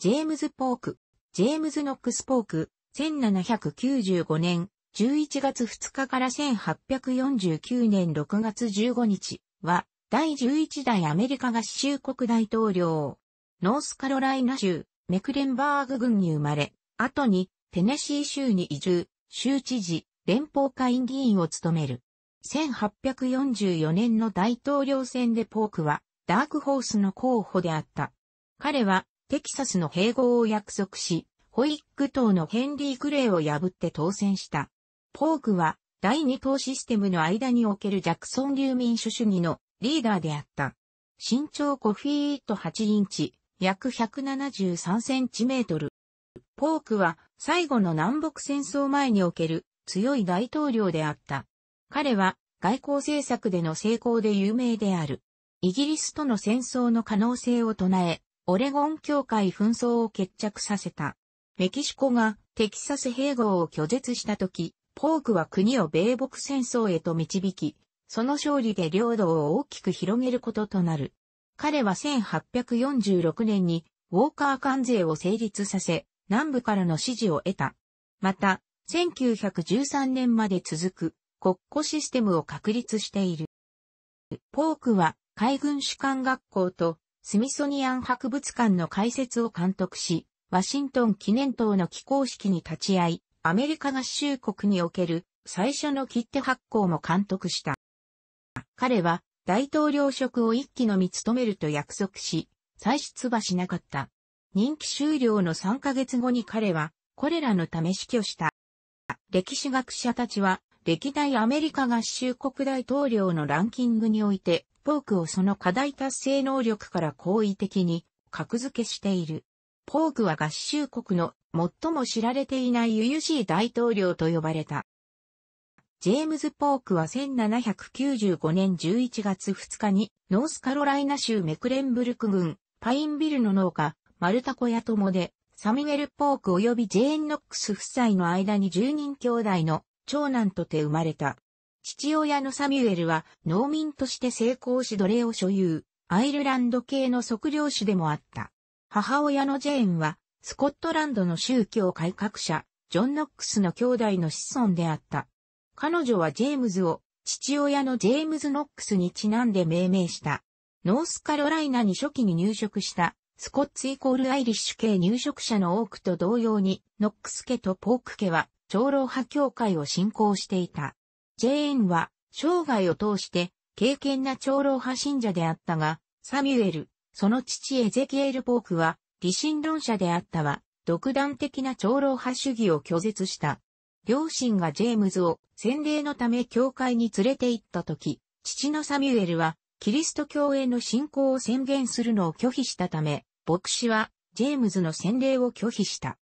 ジェームズ・ポーク、ジェームズ・ノックス・ポーク、1795年11月2日から1849年6月15日は、第11代アメリカ合衆国大統領、ノースカロライナ州、メクレンバーグ郡に生まれ、後にテネシー州に移住、州知事、連邦会議員を務める。1844年の大統領選でポークは、ダークホースの候補であった。彼は、テキサスの併合を約束し、ホイッグ党のヘンリー・クレイを破って当選した。ポークは第二党システムの間におけるジャクソン流民主主義のリーダーであった。身長5フィート8インチ、約173センチメートル。ポークは最後の南北戦争前における強い大統領であった。彼は外交政策での成功で有名である。イギリスとの戦争の可能性を唱え、オレゴン協会紛争を決着させた。メキシコがテキサス併合を拒絶した時、ポークは国を米北戦争へと導き、その勝利で領土を大きく広げることとなる。彼は1846年にウォーカー関税を成立させ、南部からの支持を得た。また、1913年まで続く国庫システムを確立している。ポークは海軍士官学校とスミソニアン博物館の開設を監督し、ワシントン記念塔の起工式に立ち会い、アメリカ合衆国における最初の切手発行も監督した。彼は大統領職を一期のみ務めると約束し、再出馬しなかった。任期終了の3ヶ月後に彼は、これらのため死去した。歴史学者たちは、歴代アメリカ合衆国大統領のランキングにおいて、ポークをその課題達成能力から好意的に格付けしている。ポークは合衆国の最も知られていない由々しい大統領と呼ばれた。ジェームズ・ポークは1795年11月2日にノースカロライナ州メクレンブルク郡パインビルの農家マルタコヤ友でサミュエル・ポーク及びジェーン・ノックス夫妻の間に10人兄弟の長男とて生まれた。父親のサミュエルは農民として成功し奴隷を所有、アイルランド系の測量士でもあった。母親のジェーンは、スコットランドの宗教改革者、ジョン・ノックスの兄弟の子孫であった。彼女はジェームズを、父親のジェームズ・ノックスにちなんで命名した。ノースカロライナに初期に入植した、スコッツイコールアイリッシュ系入植者の多くと同様に、ノックス家とポーク家は、長老派教会を信仰していた。ジェーンは生涯を通して敬虔な長老派信者であったが、サミュエル、その父エゼキエル・ポークは、理心論者であったは、独断的な長老派主義を拒絶した。両親がジェームズを洗礼のため教会に連れて行った時、父のサミュエルは、キリスト教への信仰を宣言するのを拒否したため、牧師は、ジェームズの洗礼を拒否した。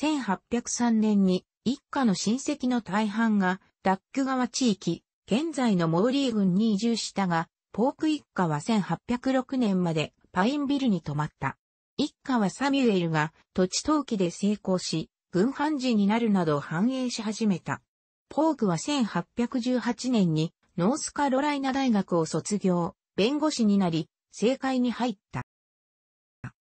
1803年に、一家の親戚の大半が、ダック川地域、現在のモーリー郡に移住したが、ポーク一家は1806年までパインビルに泊まった。一家はサミュエルが土地登記で成功し、軍犯人になるなど繁栄し始めた。ポークは1818年にノースカロライナ大学を卒業、弁護士になり、政界に入った。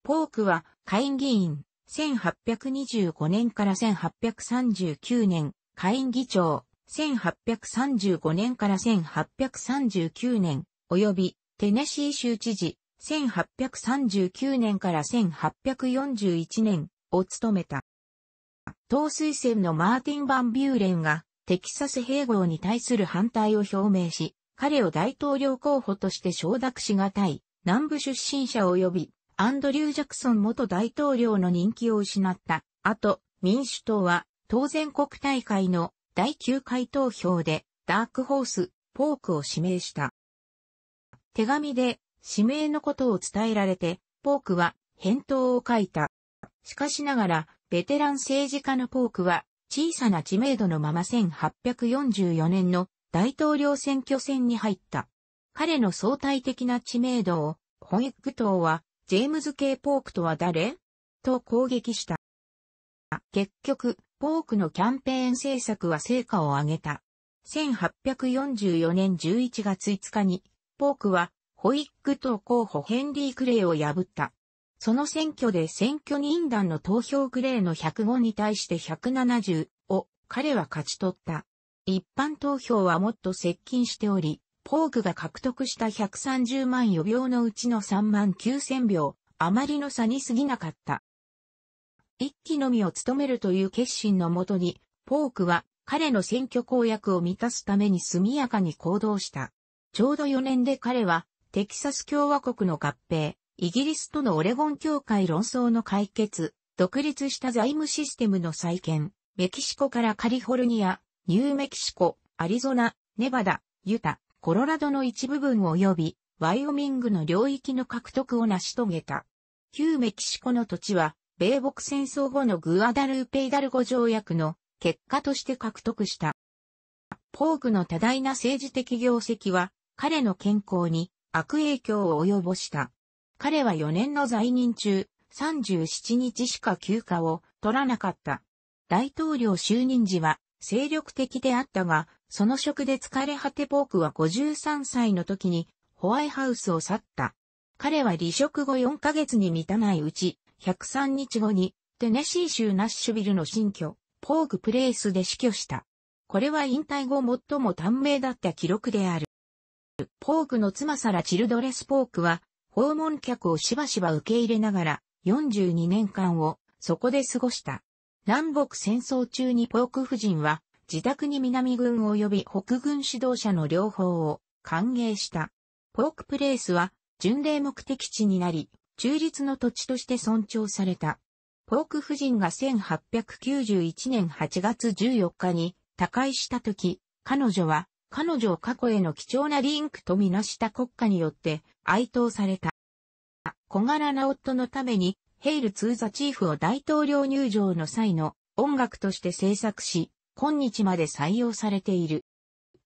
ポークは会議員、1825年から1839年、会議長、1835年から1839年、及びテネシー州知事、1839年から1841年を務めた。党推薦のマーティン・バン・ビューレンがテキサス併合に対する反対を表明し、彼を大統領候補として承諾しがたい南部出身者及びアンドリュー・ジャクソン元大統領の人気を失ったと、民主党は当然国大会の第9回投票でダークホース、ポークを指名した。手紙で指名のことを伝えられて、ポークは返答を書いた。しかしながら、ベテラン政治家のポークは小さな知名度のまま1844年の大統領選挙戦に入った。彼の相対的な知名度を、ホイッグ党は、ジェームズ・ K・ ポークとは誰と攻撃した。結局、ポークのキャンペーン政策は成果を上げた。1844年11月5日に、ポークはホイッグ党候補ヘンリー・クレイを破った。その選挙で選挙人団の投票クレイの105に対して170を彼は勝ち取った。一般投票はもっと接近しており、ポークが獲得した130万余票のうちの3万9000票、あまりの差に過ぎなかった。一期のみを務めるという決心のもとに、ポークは彼の選挙公約を満たすために速やかに行動した。ちょうど4年で彼は、テキサス共和国の合併、イギリスとのオレゴン協会論争の解決、独立した財務システムの再建、メキシコからカリフォルニア、ニューメキシコ、アリゾナ、ネバダ、ユタ、コロラドの一部分及び、ワイオミングの領域の獲得を成し遂げた。旧メキシコの土地は、米北戦争後のグアダルーペイダルゴ条約の結果として獲得した。ポークの多大な政治的業績は彼の健康に悪影響を及ぼした。彼は4年の在任中、37日しか休暇を取らなかった。大統領就任時は精力的であったが、その職で疲れ果てポークは53歳の時にホワイハウスを去った。彼は離職後4ヶ月に満たないうち、103日後に、テネシー州ナッシュビルの新居、ポークプレイスで死去した。これは引退後最も短命だった記録である。ポークの妻サラ・チルドレス・ポークは、訪問客をしばしば受け入れながら、42年間をそこで過ごした。南北戦争中にポーク夫人は、自宅に南軍及び北軍指導者の両方を歓迎した。ポークプレイスは、巡礼目的地になり、中立の土地として尊重された。ポーク夫人が1891年8月14日に他界した時、彼女は彼女を過去への貴重なリンクとみなした国家によって哀悼された。小柄な夫のためにヘイル・ツー・ザ・チーフを大統領入場の際の音楽として制作し、今日まで採用されている。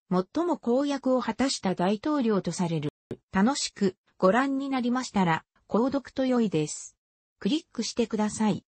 最も公約を果たした大統領とされる。楽しくご覧になりましたら、購読と良いです。クリックしてください。